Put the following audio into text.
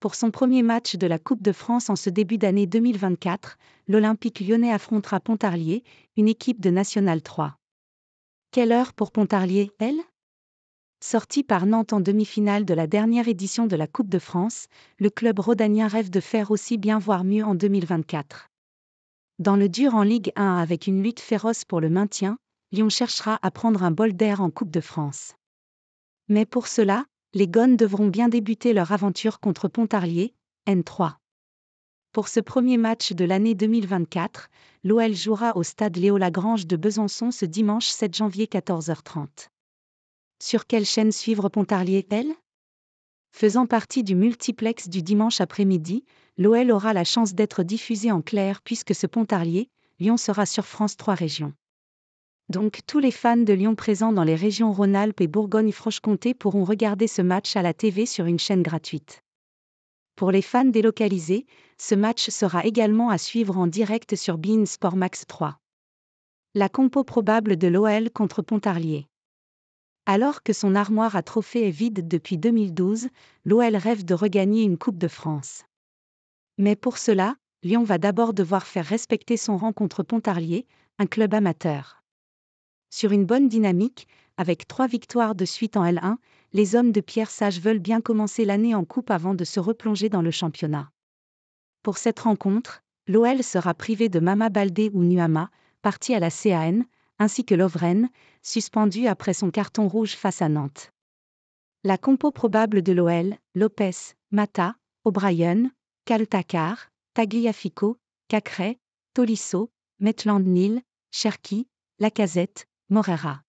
Pour son premier match de la Coupe de France en ce début d'année 2024, l'Olympique lyonnais affrontera Pontarlier, une équipe de National 3. Quelle heure pour Pontarlier, elle Sorti par Nantes en demi-finale de la dernière édition de la Coupe de France, le club rhodanien rêve de faire aussi bien voire mieux en 2024. Dans le dur en Ligue 1 avec une lutte féroce pour le maintien, Lyon cherchera à prendre un bol d'air en Coupe de France. Mais pour cela, les Gones devront bien débuter leur aventure contre Pontarlier, N3. Pour ce premier match de l'année 2024, l'OL jouera au stade Léo Lagrange de Besançon ce dimanche 7 janvier 14h30. Sur quelle chaîne suivre Pontarlier elle Faisant partie du multiplex du dimanche après-midi, l'OL aura la chance d'être diffusé en clair puisque ce Pontarlier, Lyon sera sur France 3 Régions. Donc tous les fans de Lyon présents dans les régions Rhône-Alpes et Bourgogne-Franche-Comté pourront regarder ce match à la TV sur une chaîne gratuite. Pour les fans délocalisés, ce match sera également à suivre en direct sur Bein Sport Max 3. La compo probable de l'OL contre Pontarlier. Alors que son armoire à trophées est vide depuis 2012, l'OL rêve de regagner une Coupe de France. Mais pour cela, Lyon va d'abord devoir faire respecter son rang contre Pontarlier, un club amateur. Sur une bonne dynamique, avec trois victoires de suite en L1, les hommes de Pierre Sage veulent bien commencer l'année en coupe avant de se replonger dans le championnat. Pour cette rencontre, l'OL sera privé de Mama Baldé ou Nuama, parti à la CAN, ainsi que Lovren, suspendu après son carton rouge face à Nantes. La compo probable de l'OL, Lopez, Mata, O'Brien, Kaltakar, Tagliafico, Cacré, Tolisso, maitland nil Cherki, Lacazette, Morera